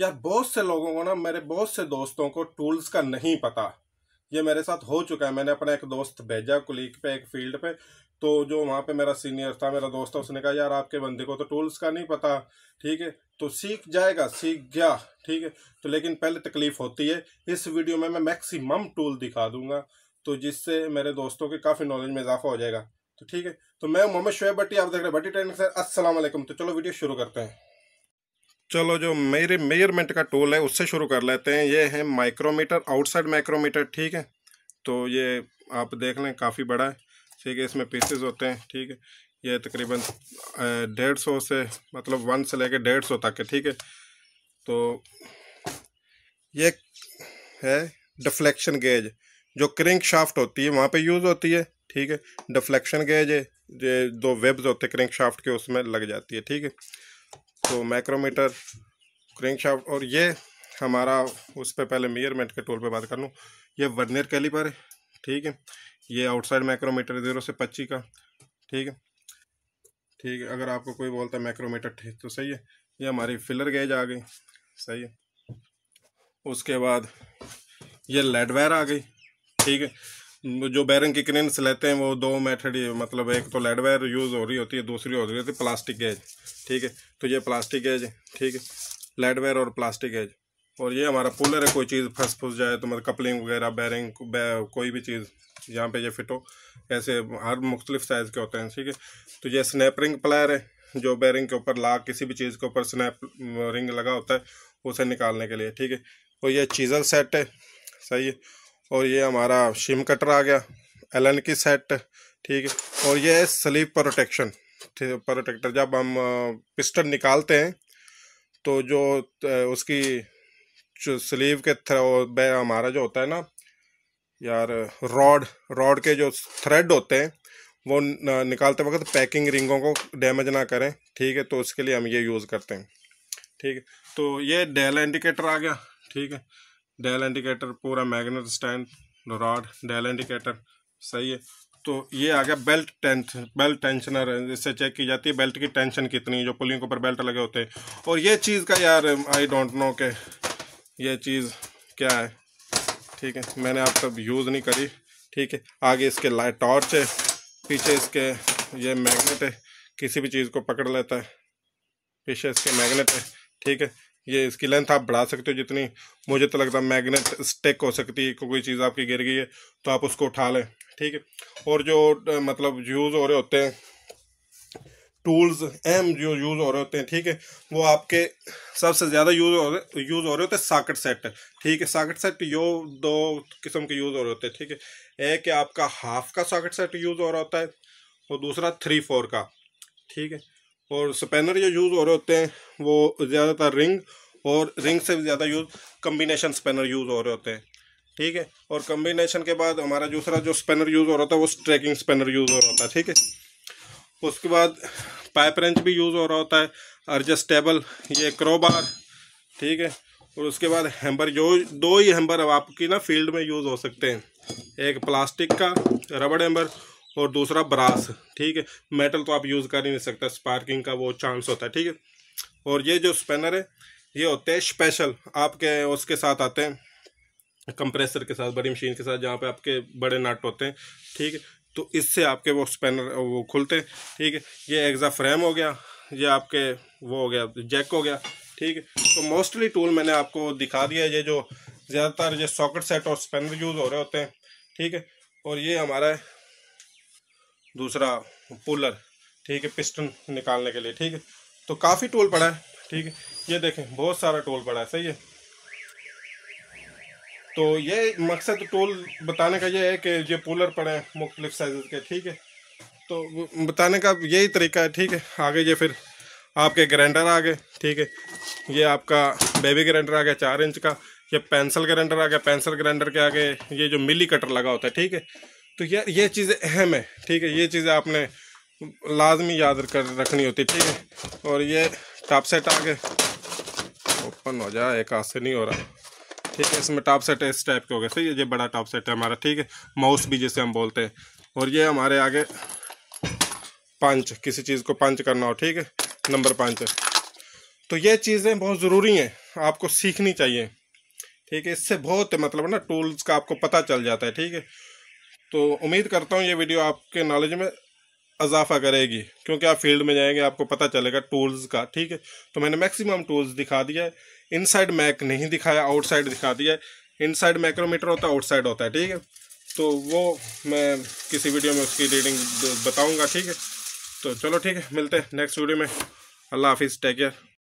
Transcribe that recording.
यार बहुत से लोगों को ना मेरे बहुत से दोस्तों को टूल्स का नहीं पता ये मेरे साथ हो चुका है मैंने अपना एक दोस्त भेजा कुलीग पे एक फील्ड पे तो जो वहाँ पे मेरा सीनियर था मेरा दोस्त था उसने कहा यार आपके बंदे को तो टूल्स का नहीं पता ठीक है तो सीख जाएगा सीख गया ठीक है तो लेकिन पहले तकलीफ होती है इस वीडियो में मैं मैक्सिमम टूल दिखा दूंगा तो जिससे मेरे दोस्तों के काफ़ी नॉलेज में इजाफा हो जाएगा तो ठीक है तो मैं मोहम्मद शोएब भट्टी आप देख रहे हैं भट्टी ट्रेनिंग सर असलम तो चलो वीडियो शुरू करते हैं चलो जो मेरे मेजरमेंट का टूल है उससे शुरू कर लेते हैं ये है माइक्रोमीटर आउटसाइड माइक्रोमीटर ठीक है तो ये आप देख लें काफ़ी बड़ा है ठीक है इसमें पीसेस होते हैं ठीक है ये तकरीबन डेढ़ सौ से मतलब वन से लेके डेढ़ सौ तक है ठीक है तो ये है डिफ्लेक्शन गेज जो क्रिंक शाफ्ट होती है वहाँ पे यूज़ होती है ठीक है डिफ्लेक्शन गेज है ये दो वेब्स होते हैं क्रिंक शाफ्ट के उसमें लग जाती है ठीक है तो माइक्रोमीटर क्रिंक शाफ्ट और ये हमारा उस पर पहले मेयरमेंट के टोल पे बात कर लूँ ये वर्नियर कैलिपर है ठीक है ये आउटसाइड माइक्रोमीटर ज़ीरो से पच्चीस का ठीक है ठीक है अगर आपको कोई बोलता है माइक्रोमीटर ठीक तो सही है ये हमारी फिलर गेज आ गई सही है उसके बाद ये लेडवेयर आ गई ठीक है जो बैरन की क्रेन्स लेते हैं वो दो मेथड मतलब एक तो लेड वायर यूज़ हो रही होती है दूसरी हो रही होती है प्लास्टिक गेज ठीक है तो ये प्लास्टिक गेज ठीक है लेड वायर और प्लास्टिक गेज और ये हमारा पुलर है कोई चीज़ फंस फुस जाए तो मतलब कपलिंग वगैरह बैरिंग कोई भी चीज़ यहाँ पे ये फिट हो ऐसे हर मुख्तलिफ साइज़ के होते हैं ठीक है तो ये स्नैपरिंग प्लायर है जो बैरिंग के ऊपर ला किसी भी चीज़ के ऊपर स्नैप रिंग लगा होता है उसे निकालने के लिए ठीक है और ये चीज़ल सेट है सही है और ये हमारा शिम कटर आ गया एलन की सेट ठीक है और ये है स्लीव प्रोटेक्शन प्रोटेक्टर जब हम पिस्टन निकालते हैं तो जो उसकी जो स्लीव के थ्र हमारा जो होता है ना यार रॉड रॉड के जो थ्रेड होते हैं वो निकालते वक्त पैकिंग रिंगों को डैमेज ना करें ठीक है तो उसके लिए हम ये यूज़ करते हैं ठीक है तो ये डेल इंडिकेटर आ गया ठीक है डेल इंडिकेटर पूरा magnet stand rod dial indicator सही है तो ये आ गया बेल्ट टेंथ बेल्ट टेंशनर इससे चेक की जाती है बेल्ट की टेंशन कितनी जो पुलिंग के ऊपर बेल्ट लगे होते हैं और ये चीज़ का यार आई डोंट नो के ये चीज़ क्या है ठीक है मैंने आप सब यूज़ नहीं करी ठीक है आगे इसके लाइट टॉर्च है पीछे इसके ये मैग्नेट है किसी भी चीज़ को पकड़ लेता है पीछे इसके मैग्नेट है ठीक है ये इसकी लेंथ आप बढ़ा सकते हो जितनी मुझे तो लगता है मैगनेट स्टेक हो सकती है कोई चीज़ आपकी गिर गई है तो आप उसको उठा लें ठीक है और जो मतलब यूज़ हो रहे होते हैं टूल्स एम जो यूज़ हो रहे होते हैं ठीक है वो आपके सबसे ज़्यादा यूज़ हो रहे यूज़ हो रहे होते हैं साकेट सेट ठीक है साकेट सेट यो दो किस्म के यूज़ हो रहे होते हैं ठीक है एक आपका हाफ का साकेट सेट यूज़ हो रहा होता है और दूसरा थ्री फोर का ठीक है और स्पेनर जो यूज़ हो रहे होते हैं वो ज़्यादातर रिंग और रिंग से ज़्यादा यूज़ कम्बिनेशन स्पेनर यूज़ हो रहे होते हैं ठीक है और कम्बिनेशन के बाद हमारा दूसरा जो स्पेनर यूज़ हो रहा था वो ट्रैकिंग स्पेनर यूज़ हो रहा होता है ठीक है उसके बाद पाइप रेंच भी यूज़ हो रहा होता है एडजस्टेबल ये क्रोबार ठीक है और उसके बाद हैम्बर जो दो ही हैम्बर अब आपकी ना फील्ड में यूज़ हो सकते हैं एक प्लास्टिक का रबड़ हैम्बर और दूसरा ब्रास ठीक है मेटल तो आप यूज़ कर ही नहीं सकते स्पार्किंग का वो चांस होता है ठीक है और ये जो स्पेनर है ये होते हैं स्पेशल आपके उसके साथ आते हैं कंप्रेसर के साथ बड़ी मशीन के साथ जहाँ पे आपके बड़े नट होते हैं ठीक है तो इससे आपके वो स्पेनर वो खुलते हैं ठीक है ये एग्ज़ा फ्रेम हो गया ये आपके वो हो गया जैक हो गया ठीक है तो मोस्टली टूल मैंने आपको दिखा दिया ये जो ज़्यादातर ये सॉकेट सेट और स्पेनर यूज़ हो रहे होते हैं ठीक है और ये हमारा दूसरा पुलर ठीक है पिस्टन निकालने के लिए ठीक है तो काफ़ी टोल पड़ा है ठीक है ये देखें बहुत सारा टोल पड़ा है सही है तो ये मकसद टोल बताने का ये है कि ये पुलर पड़े हैं मुख्तलिफ साइज के ठीक है तो बताने का यही तरीका है ठीक है आगे ये फिर आपके ग्राइंडर आ गए ठीक है ये आपका बेबी ग्राइंडर आ गया चार इंच का ये पेंसिल ग्राइंडर आ गया पेंसिल ग्राइंडर के आगे ये जो मिली कटर लगा होता है ठीक है तो ये ये चीज़ें अहम है ठीक है ये चीज़ें आपने लाजमी याद कर रखनी होती ठीक है और ये टॉप सेट आगे ओपन हो जाए एक हाथ से नहीं हो रहा ठीक है इसमें टॉप सेट इस टाइप के हो गए सही है ये बड़ा टॉप सेट है हमारा ठीक है माउस भी जिसे हम बोलते हैं और ये हमारे आगे पंच किसी चीज़ को पंच करना हो ठीक है नंबर पंच तो ये चीज़ें बहुत ज़रूरी हैं आपको सीखनी चाहिए ठीक है इससे बहुत मतलब ना टूल्स का आपको पता चल जाता है ठीक है तो उम्मीद करता हूँ ये वीडियो आपके नॉलेज में अजाफा करेगी क्योंकि आप फील्ड में जाएंगे आपको पता चलेगा टूल्स का ठीक है तो मैंने मैक्सिमम टूल्स दिखा दिया है इनसाइड मैक नहीं दिखाया आउटसाइड दिखा दिया है इनसाइड माइक्रोमीटर होता है आउटसाइड होता है ठीक है तो वो मैं किसी वीडियो में उसकी रीडिंग बताऊँगा ठीक है तो चलो ठीक है मिलते हैं नेक्स्ट वीडियो में अल्लाह हाफिज़ टेक केयर